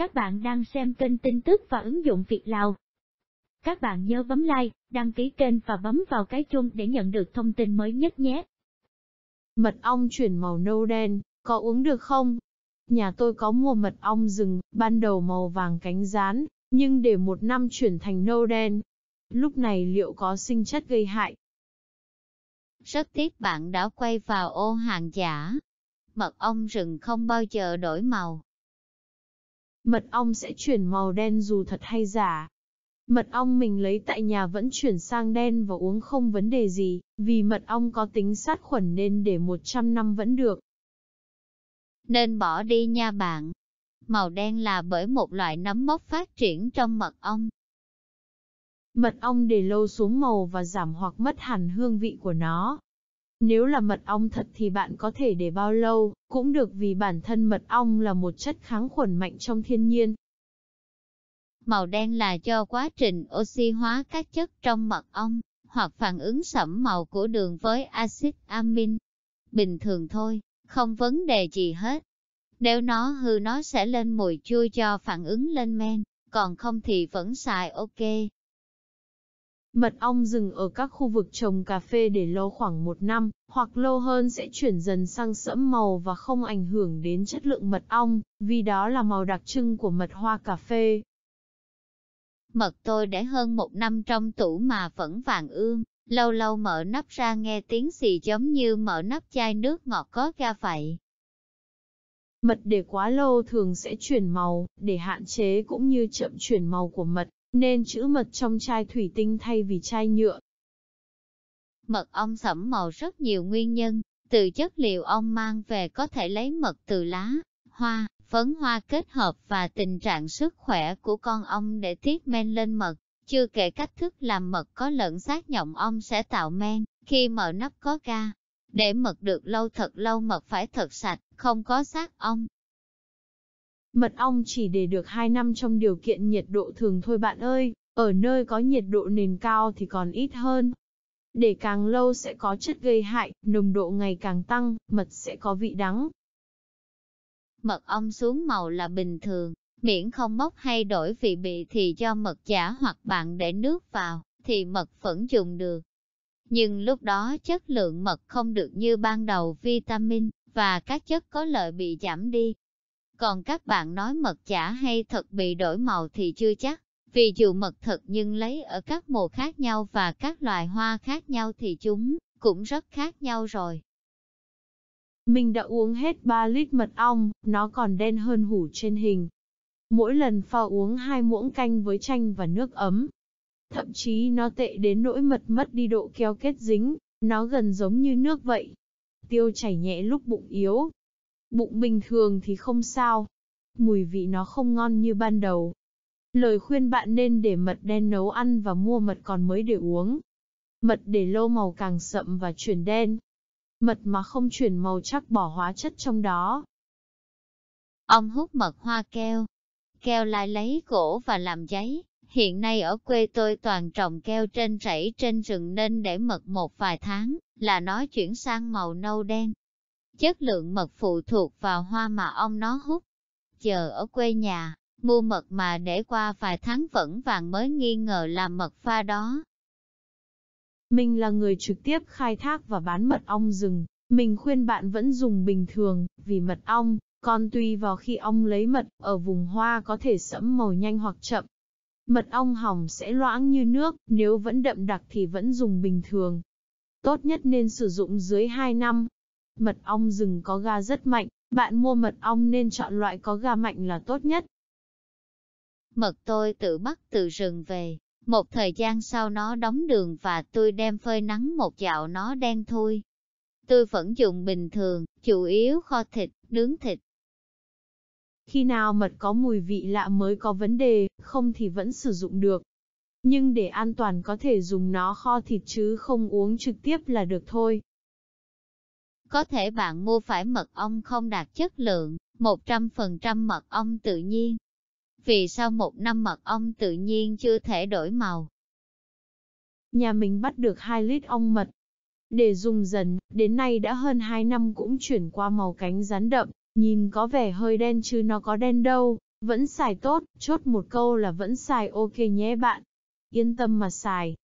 Các bạn đang xem kênh tin tức và ứng dụng Việt Lào. Các bạn nhớ bấm like, đăng ký kênh và bấm vào cái chuông để nhận được thông tin mới nhất nhé. Mật ong chuyển màu nâu đen, có uống được không? Nhà tôi có mua mật ong rừng, ban đầu màu vàng cánh rán, nhưng để một năm chuyển thành nâu đen. Lúc này liệu có sinh chất gây hại? Rất tiếc bạn đã quay vào ô hàng giả. Mật ong rừng không bao giờ đổi màu, mật ong sẽ chuyển màu đen dù thật hay giả. Mật ong mình lấy tại nhà vẫn chuyển sang đen và uống không vấn đề gì, vì mật ong có tính sát khuẩn nên để 100 năm vẫn được. Nên bỏ đi nha bạn. Màu đen là bởi một loại nấm mốc phát triển trong mật ong. Mật ong để lâu xuống màu và giảm hoặc mất hẳn hương vị của nó, nếu là mật ong thật thì bạn có thể để bao lâu, cũng được vì bản thân mật ong là một chất kháng khuẩn mạnh trong thiên nhiên. Màu đen là do quá trình oxy hóa các chất trong mật ong, hoặc phản ứng sẫm màu của đường với axit amin. Bình thường thôi, không vấn đề gì hết. Nếu nó hư nó sẽ lên mùi chua cho phản ứng lên men, còn không thì vẫn xài ok. Mật ong rừng ở các khu vực trồng cà phê để lâu khoảng một năm, hoặc lâu hơn sẽ chuyển dần sang sẫm màu và không ảnh hưởng đến chất lượng mật ong, vì đó là màu đặc trưng của mật hoa cà phê. Mật tôi để hơn một năm trong tủ mà vẫn vàng ươm, lâu lâu mở nắp ra nghe tiếng xì giống như mở nắp chai nước ngọt có ga vậy. Mật để quá lâu thường sẽ chuyển màu, để hạn chế cũng như chậm chuyển màu của mật, nên chữ mật trong chai thủy tinh thay vì chai nhựa. Mật ong sẫm màu rất nhiều nguyên nhân, từ chất liệu ong mang về có thể lấy mật từ lá, hoa, phấn hoa kết hợp và tình trạng sức khỏe của con ong để tiết men lên mật. Chưa kể cách thức làm mật có lẫn sát nhộng ong sẽ tạo men, khi mở nắp có ga. Để mật được lâu thật lâu mật phải thật sạch, không có sát ong, Mật ong chỉ để được 2 năm trong điều kiện nhiệt độ thường thôi bạn ơi, ở nơi có nhiệt độ nền cao thì còn ít hơn. Để càng lâu sẽ có chất gây hại, nồng độ ngày càng tăng, mật sẽ có vị đắng. Mật ong xuống màu là bình thường, miễn không mốc hay đổi vị bị thì cho mật giả hoặc bạn để nước vào, thì mật vẫn dùng được. Nhưng lúc đó chất lượng mật không được như ban đầu vitamin, và các chất có lợi bị giảm đi, còn các bạn nói mật chả hay thật bị đổi màu thì chưa chắc, vì dù mật thật nhưng lấy ở các mùa khác nhau và các loài hoa khác nhau thì chúng cũng rất khác nhau rồi. Mình đã uống hết 3 lít mật ong, nó còn đen hơn hủ trên hình. Mỗi lần pha uống hai muỗng canh với chanh và nước ấm. Thậm chí nó tệ đến nỗi mật mất đi độ keo kết dính, nó gần giống như nước vậy. Tiêu chảy nhẹ lúc bụng yếu, bụng bình thường thì không sao. Mùi vị nó không ngon như ban đầu. Lời khuyên bạn nên để mật đen nấu ăn và mua mật còn mới để uống. Mật để lâu màu càng sậm và chuyển đen. Mật mà không chuyển màu chắc bỏ hóa chất trong đó. Ông hút mật hoa keo. Keo lại lấy gỗ và làm giấy. Hiện nay ở quê tôi toàn trồng keo trên rẫy trên rừng nên để mật một vài tháng là nó chuyển sang màu nâu đen chất lượng mật phụ thuộc vào hoa mà ông nó hút. Chờ ở quê nhà, mua mật mà để qua vài tháng vẫn vàng mới nghi ngờ là mật pha đó. Mình là người trực tiếp khai thác và bán mật ong rừng, mình khuyên bạn vẫn dùng bình thường, vì mật ong, còn tùy vào khi ong lấy mật, ở vùng hoa có thể sẫm màu nhanh hoặc chậm. Mật ong hỏng sẽ loãng như nước, nếu vẫn đậm đặc thì vẫn dùng bình thường. Tốt nhất nên sử dụng dưới 2 năm, Mật ong rừng có ga rất mạnh, bạn mua mật ong nên chọn loại có ga mạnh là tốt nhất. Mật tôi tự bắt từ rừng về, một thời gian sau nó đóng đường và tôi đem phơi nắng một dạo nó đen thui. Tôi vẫn dùng bình thường, chủ yếu kho thịt, nướng thịt. Khi nào mật có mùi vị lạ mới có vấn đề, không thì vẫn sử dụng được. Nhưng để an toàn có thể dùng nó kho thịt chứ không uống trực tiếp là được thôi. Có thể bạn mua phải mật ong không đạt chất lượng, 100% mật ong tự nhiên. Vì sao một năm mật ong tự nhiên chưa thể đổi màu? Nhà mình bắt được 2 lít ong mật. Để dùng dần, đến nay đã hơn 2 năm cũng chuyển qua màu cánh rắn đậm, nhìn có vẻ hơi đen chứ nó có đen đâu, vẫn xài tốt, chốt một câu là vẫn xài ok nhé bạn. Yên tâm mà xài,